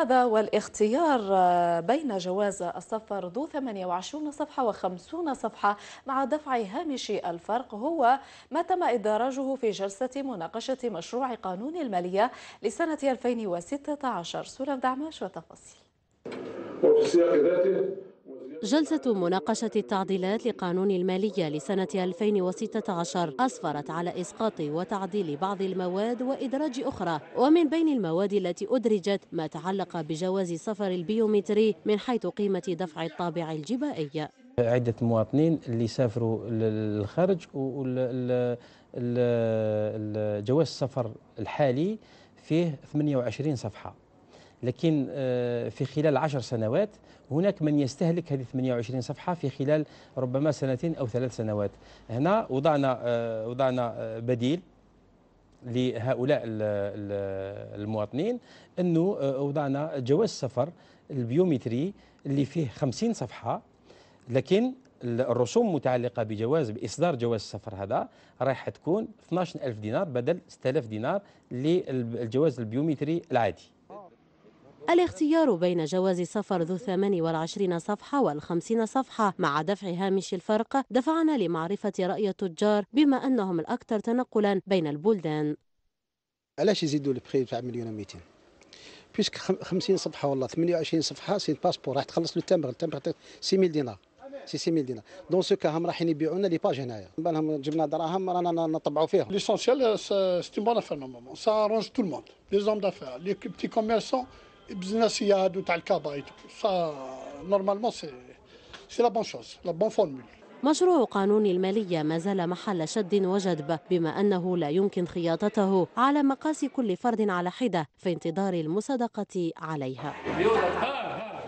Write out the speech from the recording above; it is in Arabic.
هذا والاختيار آه، بين جواز السفر ذو 28 صفحة و50 صفحة مع دفع هامش الفرق هو ما تم إدراجه في جلسة مناقشة مشروع قانون المالية لسنة 2016 سورة دعماش وتفاصيل وفي السياق ذاته جلسة مناقشة التعديلات لقانون المالية لسنة 2016 أسفرت على إسقاط وتعديل بعض المواد وإدراج أخرى ومن بين المواد التي أدرجت ما تعلق بجواز سفر البيومتري من حيث قيمة دفع الطابع الجبائي عدة مواطنين اللي سافروا للخارج وجواز السفر الحالي فيه 28 صفحة لكن آه، في خلال عشر سنوات هناك من يستهلك هذه 28 صفحة في خلال ربما سنتين أو ثلاث سنوات هنا وضعنا, آه، وضعنا آه، بديل لهؤلاء المواطنين أنه وضعنا جواز سفر البيومتري اللي فيه 50 صفحة لكن الرسوم متعلقة بجواز بإصدار جواز السفر هذا رايح تكون 12000 دينار بدل 6000 دينار للجواز البيومتري العادي الاختيار بين جواز سفر ذو 28 والعشرين صفحة والخمسين صفحة مع دفع هامش الفرق دفعنا لمعرفة رأي التجار بما أنهم الأكثر تنقلا بين البلدان علاش يزيدوا البخي تاع مليون و200 بيسك 50 صفحه ولا 28 صفحه سي باسبور راح تخلص له التمر التمر 6000 دينار سي 6000 دينار دون سو كا هم رايحين يبيعوا لنا لي باج هنايا بالهم جبنا دراهم رانا نطبعوا فيها ليسونسيال سي بون افير نورمالمون سا ارونج تو الموند لي زوم دافير لي بتي كوميرسون besoin de تاع الكبايت سا نورمالمون سي سي لا بون شوز لا بون فورمول مشروع قانون المالية ما زال محل شد وجذب بما أنه لا يمكن خياطته على مقاس كل فرد على حدة في انتظار المصادقة عليها